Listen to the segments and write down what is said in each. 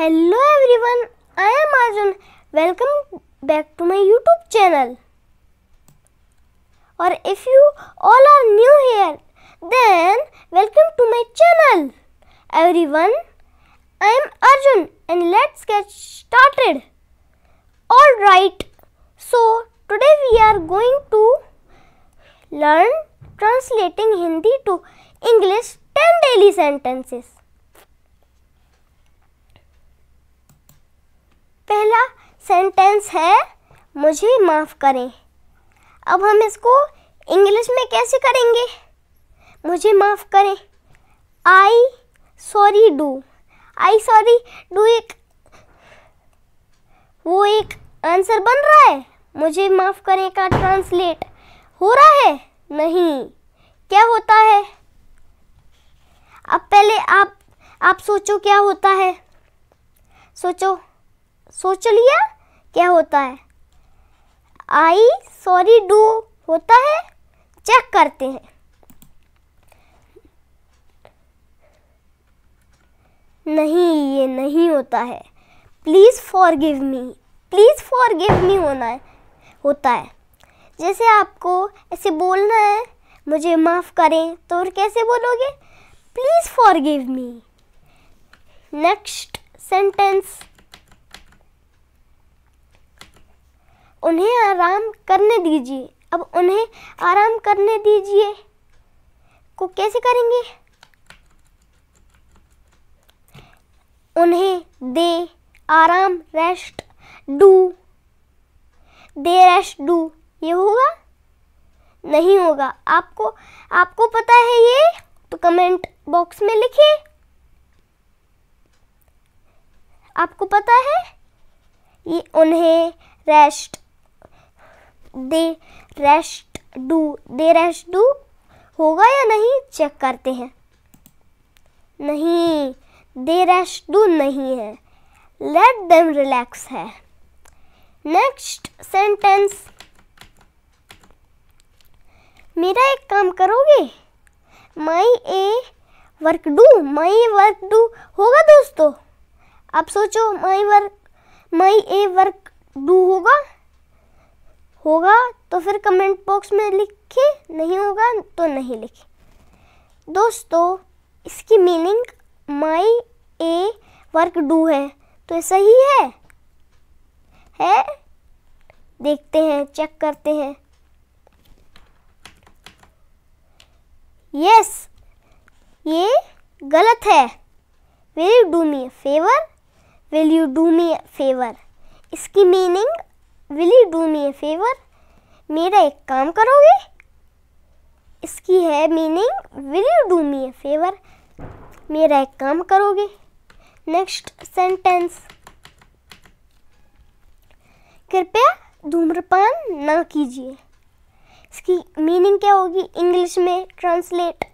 Hello everyone, I am Arjun. Welcome back to my YouTube channel. Or if you all are new here, then welcome to my channel. Everyone, I am Arjun and let's get started. Alright, so today we are going to learn translating Hindi to English 10 daily sentences. पहला sentence है मुझे माफ़ करें अब हम इसको English में कैसे करेंगे मुझे माफ़ करें I sorry do I sorry do एक वो एक आंसर बन रहा है मुझे माफ़ करें का ट्रांसलेट हो रहा है नहीं क्या होता है अब पहले आप आप सोचो क्या होता है सोचो सोच लिया क्या होता है आई सॉरी डू होता है चेक करते हैं नहीं ये नहीं होता है please forgive me please forgive me होना है होता है जैसे आपको ऐसे बोलना है मुझे माफ़ करें तो और कैसे बोलोगे please forgive me next sentence उन्हें आराम करने दीजिए अब उन्हें आराम करने दीजिए को कैसे करेंगे उन्हें दे आराम rest do they rest do ये होगा नहीं होगा आपको आपको पता है ये तो कमेंट बॉक्स में लिखिए आपको पता है ये उन्हें रेस्ट दे rest do they rest do होगा या नहीं चेक करते हैं नहीं दे रेस्ट डू नहीं है लेट देम रिलैक्स है नेक्स्ट सेंटेंस मेरा एक काम करोगे my a work do my work do होगा दोस्तों आप सोचो my work my a work do होगा होगा तो फिर कमेंट बॉक्स में लिखे नहीं होगा तो नहीं लिखे दोस्तों इसकी meaning my a work do है तो ऐसा ही है है देखते हैं चेक करते हैं यस ये गलत है will you do me favour will you do me favour इसकी meaning will you do me a favour मेरा एक काम करोगे इसकी है meaning will you do me a favour मेरा एक काम करोगे नेक्स्ट सेंटेंस कृपया धूम्रपान ना कीजिए इसकी मीनिंग क्या होगी इंग्लिश में ट्रांसलेट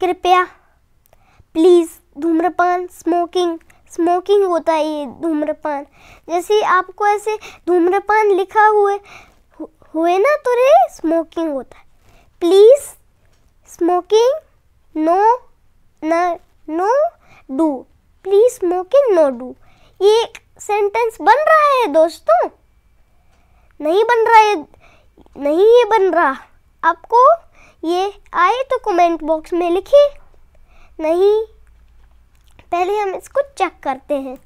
कृपया प्लीज़ धूम्रपान स्मोकिंग स्मोकिंग होता है ये धूम्रपान जैसे आपको ऐसे धूम्रपान लिखा हुए हुए ना तो रे स्मोकिंग होता है प्लीज़ स्मोकिंग नो न no do please smoking no do ये एक सेंटेंस बन रहा है दोस्तों नहीं बन रहा है नहीं ये बन रहा आपको ये आए तो कमेंट बॉक्स में लिखिए नहीं पहले हम इसको चेक करते हैं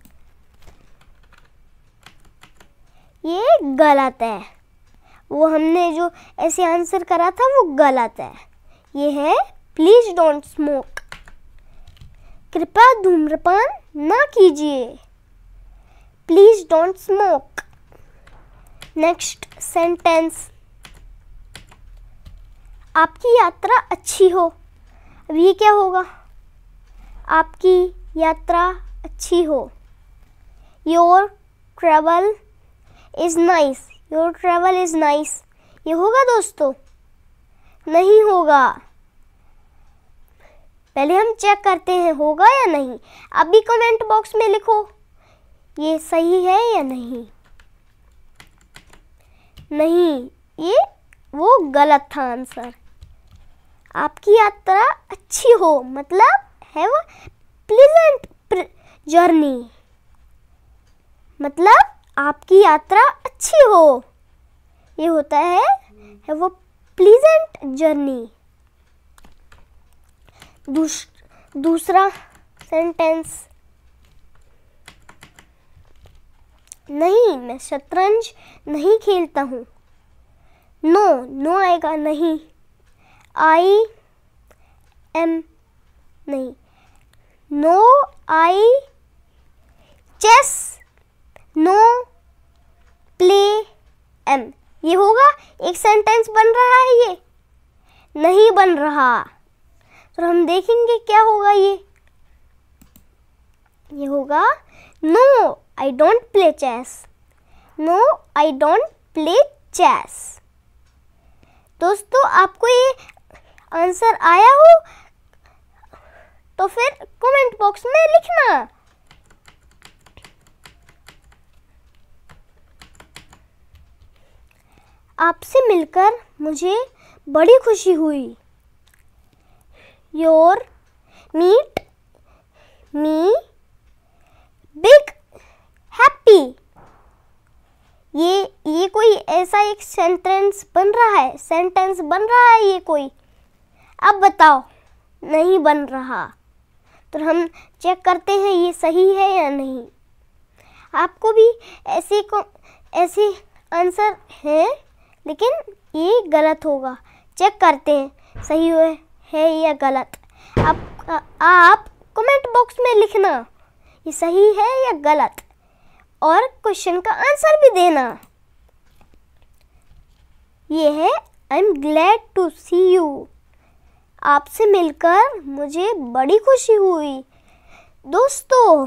ये गलत है वो हमने जो ऐसे आंसर करा था वो गलत है ये है प्लीज डोंट स्मोक कृपया धूम्रपान ना कीजिए please don't smoke next sentence आपकी यात्रा अच्छी हो अब ये क्या होगा आपकी यात्रा अच्छी हो your travel is nice your travel is nice ये होगा दोस्तों नहीं होगा पहले हम चेक करते हैं होगा या नहीं अभी कमेंट बॉक्स में लिखो ये सही है या नहीं नहीं ये वो गलत था आंसर आपकी यात्रा अच्छी हो मतलब है वो प्लीजेंट जर्नी मतलब आपकी यात्रा अच्छी हो ये होता है, है वो प्लीजेंट जर्नी दूस, दूसरा सेंटेंस नहीं मैं शतरंज नहीं खेलता हूँ नो नो आएगा नहीं आई एम नहीं no i chess no play am ये होगा एक सेंटेंस बन रहा है ये नहीं बन रहा तो हम देखेंगे क्या होगा ये ये होगा no I don't play chess no I don't play chess दोस्तों आपको ये आंसर आया हो तो फिर कमेंट बॉक्स में लिखना आपसे मिलकर मुझे बड़ी खुशी हुई your meet me big happy ये ये कोई ऐसा एक सेंटेंस बन रहा है सेंटेंस बन रहा है ये कोई अब बताओ नहीं बन रहा तो हम चेक करते हैं ये सही है या नहीं आपको भी ऐसे को ऐसे आंसर है लेकिन ये गलत होगा चेक करते हैं सही है, है या गलत आप आप कमेंट बॉक्स में लिखना ये सही है या गलत और क्वेश्चन का आंसर भी देना ये है I am glad to see you आपसे मिलकर मुझे बड़ी खुशी हुई दोस्तों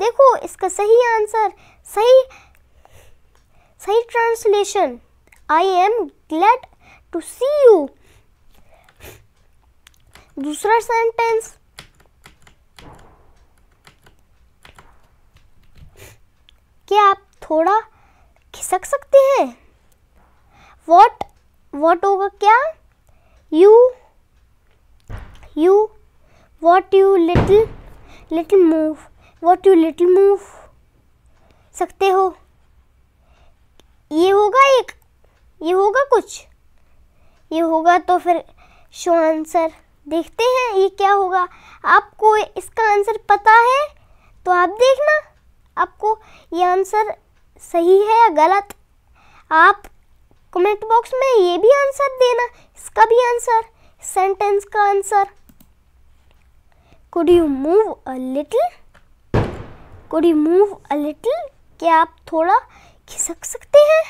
देखो इसका सही आंसर सही सही translation I am glad to see you दूसरा सेंटेंस क्या आप थोड़ा खिसक सकते हैं वॉट वॉट होगा क्या you you what you little little move what you little move सकते हो ये होगा एक ये होगा कुछ ये होगा तो फिर शो आंसर देखते हैं ये क्या होगा आपको इसका आंसर पता है तो आप देखना आपको ये आंसर सही है या गलत आप कमेंट बॉक्स में ये भी आंसर देना इसका भी आंसर सेंटेंस का answer could you move a little could you move a little क्या आप थोड़ा खिसक सकते हैं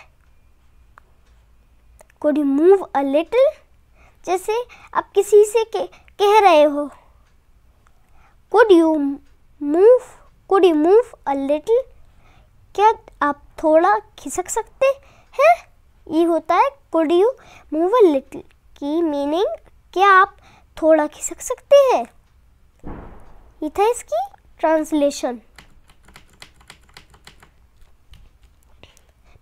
could you move a little जैसे आप किसी से कह, कह रहे हो could you move could you move a little क्या आप थोड़ा खिसक सकते हैं ये होता है could you move a little की मीनिंग क्या आप थोड़ा खिसक सकते हैं ये था इसकी ट्रांसलेशन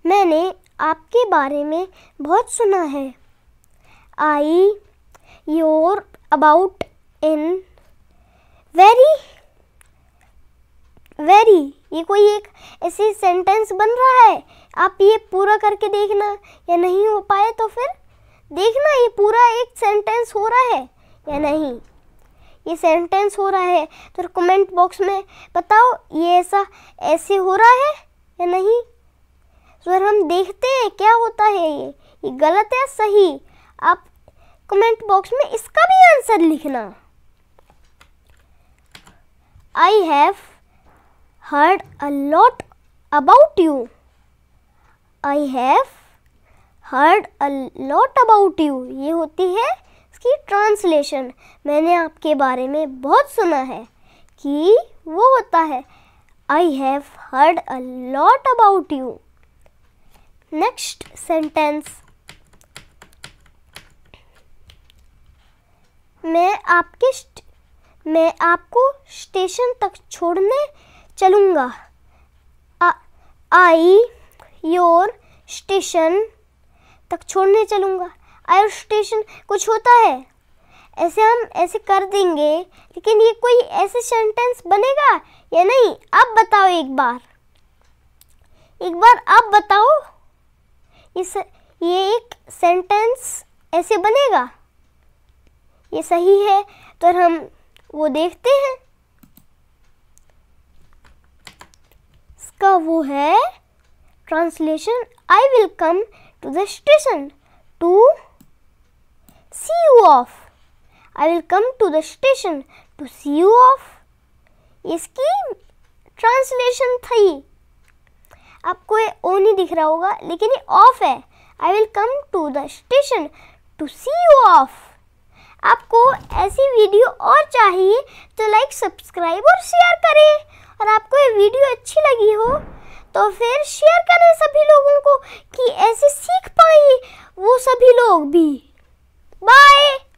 मैंने आपके बारे में बहुत सुना है I your about in very very ये कोई एक ऐसे सेंटेंस बन रहा है आप ये पूरा करके देखना या नहीं हो पाए तो फिर देखना ये पूरा एक सेंटेंस हो रहा है या नहीं ये सेंटेंस हो रहा है तो कमेंट बॉक्स में बताओ ये ऐसा ऐसे हो रहा है या नहीं तो फिर हम देखते हैं क्या होता है ये ये गलत है सही आप कमेंट बॉक्स में इसका भी आंसर लिखना I have heard a lot about you I have heard a lot about you ये होती है की ट्रांसलेशन मैंने आपके बारे में बहुत सुना है कि वो होता है I have heard a lot about you next sentence मैं आपके मैं आपको स्टेशन तक छोड़ने चलूँगा आई योर स्टेशन तक छोड़ने चलूँगा आयर स्टेशन कुछ होता है ऐसे हम ऐसे कर देंगे लेकिन ये कोई ऐसे सेंटेंस बनेगा या नहीं आप बताओ एक बार एक बार आप बताओ इस ये एक सेंटेंस ऐसे बनेगा ये सही है तो हम वो देखते हैं इसका वो है translation I will come to the station to see you off. I will come to the station to see you off. इसकी ट्रांसलेशन थी आपको ये ओ नहीं दिख रहा होगा लेकिन ये ऑफ है I will come to the station to see you off आपको ऐसी वीडियो और चाहिए तो लाइक सब्सक्राइब और शेयर करें और आपको ये वीडियो अच्छी लगी हो तो फिर शेयर करें सभी लोगों को कि ऐसे सीख पाए वो सभी लोग भी Bye!